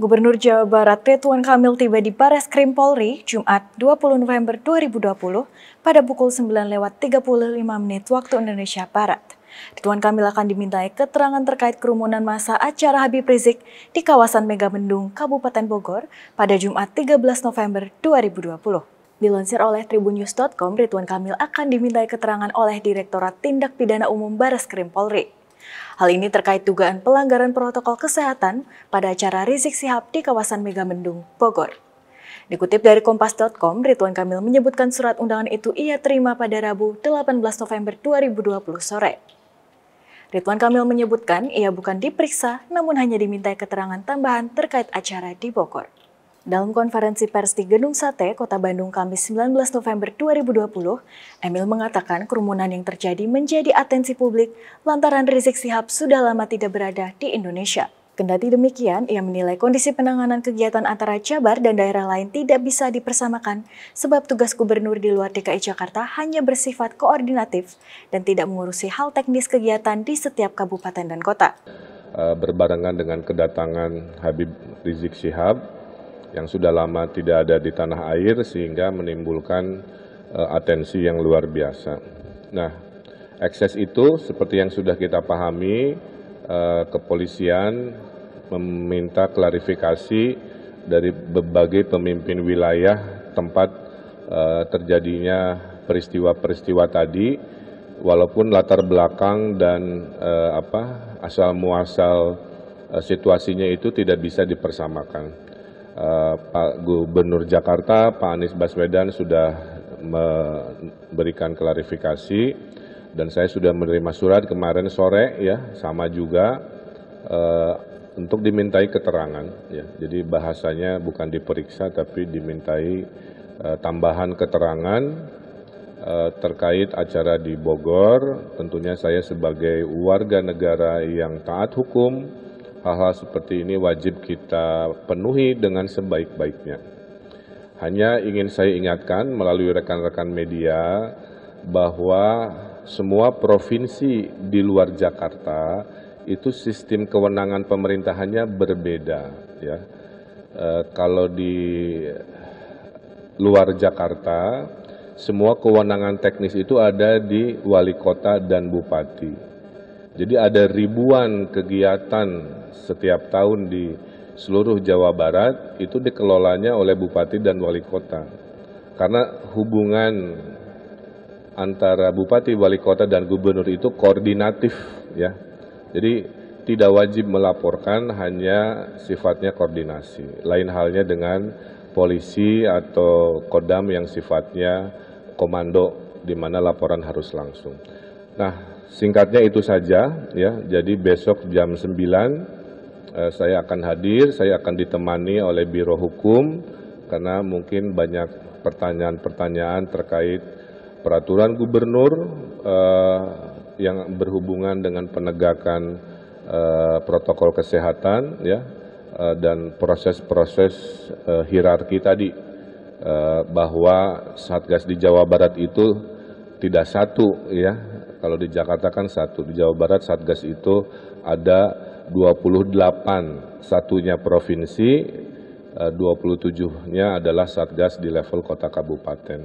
Gubernur Jawa Barat Ridwan Kamil tiba di Bares Krim Polri Jumat 20 November 2020 pada pukul 9 lewat 35 menit waktu Indonesia Barat. Ridwan Kamil akan dimintai keterangan terkait kerumunan masa acara Habib Rizik di kawasan Megamendung, Kabupaten Bogor pada Jumat 13 November 2020. Dilansir oleh tribunnews.com, Ridwan Kamil akan dimintai keterangan oleh Direktorat Tindak Pidana Umum Bares Krim Polri. Hal ini terkait dugaan pelanggaran protokol kesehatan pada acara Rizik Sihab di kawasan Megamendung, Bogor. Dikutip dari Kompas.com, Ridwan Kamil menyebutkan surat undangan itu ia terima pada Rabu 18 November 2020 sore. Ridwan Kamil menyebutkan ia bukan diperiksa namun hanya dimintai keterangan tambahan terkait acara di Bogor. Dalam konferensi pers di Gedung Sate, Kota Bandung Kamis 19 November 2020, Emil mengatakan kerumunan yang terjadi menjadi atensi publik lantaran Rizik Sihab sudah lama tidak berada di Indonesia. Kendati demikian, ia menilai kondisi penanganan kegiatan antara Jabar dan daerah lain tidak bisa dipersamakan sebab tugas gubernur di luar DKI Jakarta hanya bersifat koordinatif dan tidak mengurusi hal teknis kegiatan di setiap kabupaten dan kota. Eh, berbarengan dengan kedatangan Habib Rizik Sihab yang sudah lama tidak ada di tanah air sehingga menimbulkan uh, atensi yang luar biasa. Nah, ekses itu seperti yang sudah kita pahami, uh, kepolisian meminta klarifikasi dari berbagai pemimpin wilayah tempat uh, terjadinya peristiwa-peristiwa tadi, walaupun latar belakang dan uh, apa asal muasal situasinya itu tidak bisa dipersamakan. Eh, Pak Gubernur Jakarta, Pak Anies Baswedan sudah memberikan klarifikasi dan saya sudah menerima surat kemarin sore ya sama juga eh, untuk dimintai keterangan ya. Jadi bahasanya bukan diperiksa tapi dimintai eh, tambahan keterangan eh, terkait acara di Bogor. Tentunya saya sebagai warga negara yang taat hukum hal-hal seperti ini wajib kita penuhi dengan sebaik-baiknya. Hanya ingin saya ingatkan melalui rekan-rekan media bahwa semua provinsi di luar Jakarta itu sistem kewenangan pemerintahannya berbeda ya. E, kalau di luar Jakarta semua kewenangan teknis itu ada di wali kota dan bupati. Jadi ada ribuan kegiatan setiap tahun di seluruh Jawa Barat itu dikelolanya oleh bupati dan wali kota. Karena hubungan antara bupati, wali kota dan gubernur itu koordinatif ya. Jadi tidak wajib melaporkan hanya sifatnya koordinasi. Lain halnya dengan polisi atau kodam yang sifatnya komando di mana laporan harus langsung. Nah, Singkatnya itu saja ya. Jadi besok jam 9 eh, saya akan hadir, saya akan ditemani oleh Biro Hukum karena mungkin banyak pertanyaan-pertanyaan terkait peraturan gubernur eh, yang berhubungan dengan penegakan eh, protokol kesehatan ya eh, dan proses-proses eh, hierarki tadi eh, bahwa satgas di Jawa Barat itu tidak satu ya kalau di Jakarta kan satu, di Jawa Barat Satgas itu ada 28, satunya provinsi, 27-nya eh, adalah Satgas di level kota kabupaten.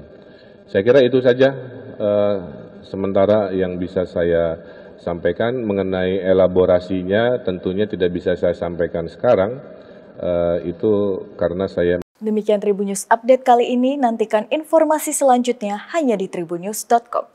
Saya kira itu saja eh, sementara yang bisa saya sampaikan mengenai elaborasinya tentunya tidak bisa saya sampaikan sekarang eh, itu karena saya Demikian Tribunnews update kali ini, nantikan informasi selanjutnya hanya di tribunnews.com.